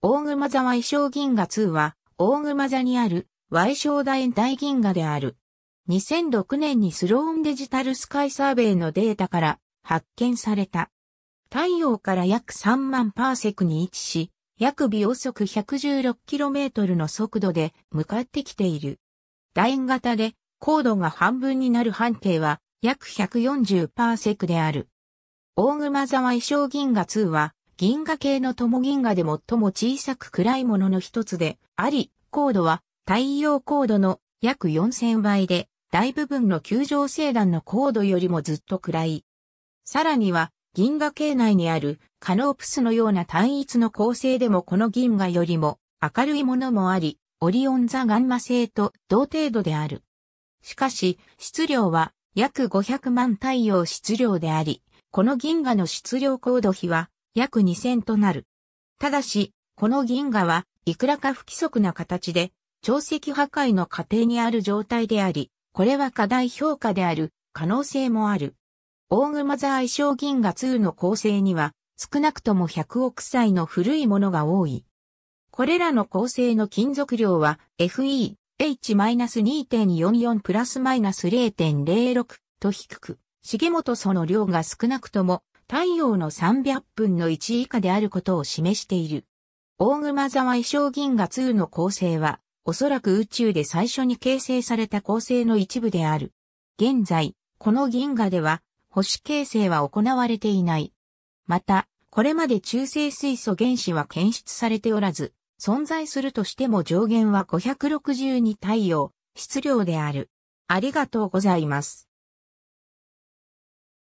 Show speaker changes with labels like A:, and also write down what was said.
A: 大熊座矮小銀河2は、大熊座にある、矮小大大銀河である。2006年にスローンデジタルスカイサーベイのデータから発見された。太陽から約3万パーセクに位置し、約微秒速 116km の速度で向かってきている。楕円型で高度が半分になる半径は約140パーセクである。大熊沢衣装銀河2は、銀河系の友銀河で最も小さく暗いものの一つであり、高度は太陽高度の約4000倍で、大部分の球状星団の高度よりもずっと暗い。さらには、銀河系内にあるカノープスのような単一の構成でもこの銀河よりも明るいものもあり、オリオン座ガンマ星と同程度である。しかし、質量は約500万太陽質量であり、この銀河の質量高度比は約2000となる。ただし、この銀河はいくらか不規則な形で、潮汐破壊の過程にある状態であり、これは過大評価である可能性もある。大熊座愛称銀河2の構成には、少なくとも100億歳の古いものが多い。これらの構成の金属量は FE、H-2.44 プラスマイナス0.06と低く、重本素の量が少なくとも太陽の300分の1以下であることを示している。大熊沢衣装銀河2の構成は、おそらく宇宙で最初に形成された構成の一部である。現在、この銀河では、星形成は行われていない。また、これまで中性水素原子は検出されておらず、存在するとしても上限は562太陽、質量である。ありがとうございます。